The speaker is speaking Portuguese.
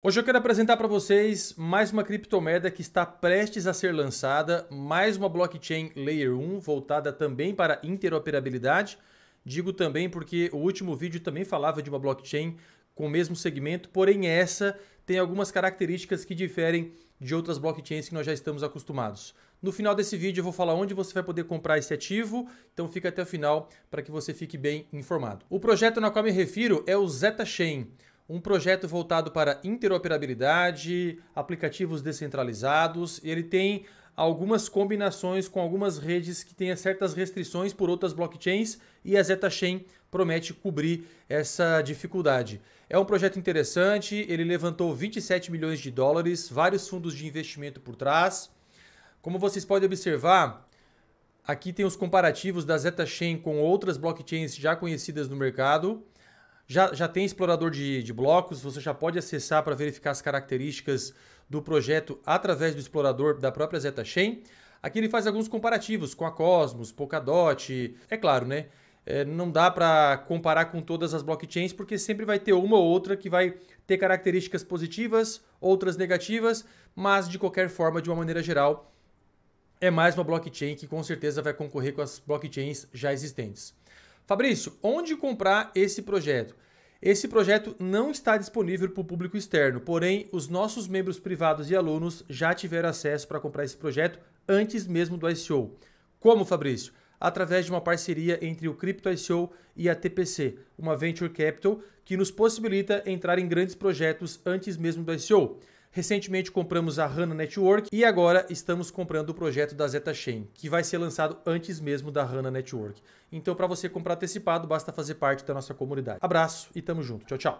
Hoje eu quero apresentar para vocês mais uma criptomoeda que está prestes a ser lançada, mais uma blockchain Layer 1 voltada também para interoperabilidade. Digo também porque o último vídeo também falava de uma blockchain com o mesmo segmento, porém essa tem algumas características que diferem de outras blockchains que nós já estamos acostumados. No final desse vídeo eu vou falar onde você vai poder comprar esse ativo, então fica até o final para que você fique bem informado. O projeto na qual me refiro é o Zeta Chain um projeto voltado para interoperabilidade, aplicativos descentralizados. Ele tem algumas combinações com algumas redes que têm certas restrições por outras blockchains e a ZetaChain promete cobrir essa dificuldade. É um projeto interessante, ele levantou 27 milhões de dólares, vários fundos de investimento por trás. Como vocês podem observar, aqui tem os comparativos da ZetaChain com outras blockchains já conhecidas no mercado. Já, já tem explorador de, de blocos, você já pode acessar para verificar as características do projeto através do explorador da própria Zeta Chain. Aqui ele faz alguns comparativos com a Cosmos, Polkadot, é claro, né? É, não dá para comparar com todas as blockchains, porque sempre vai ter uma ou outra que vai ter características positivas, outras negativas, mas de qualquer forma, de uma maneira geral, é mais uma blockchain que com certeza vai concorrer com as blockchains já existentes. Fabrício, onde comprar esse projeto? Esse projeto não está disponível para o público externo, porém, os nossos membros privados e alunos já tiveram acesso para comprar esse projeto antes mesmo do ICO. Como, Fabrício? Através de uma parceria entre o Crypto ICO e a TPC, uma venture capital que nos possibilita entrar em grandes projetos antes mesmo do ICO. Recentemente compramos a HANA Network e agora estamos comprando o projeto da Zeta Chain, que vai ser lançado antes mesmo da HANA Network. Então, para você comprar antecipado, basta fazer parte da nossa comunidade. Abraço e tamo junto. Tchau, tchau.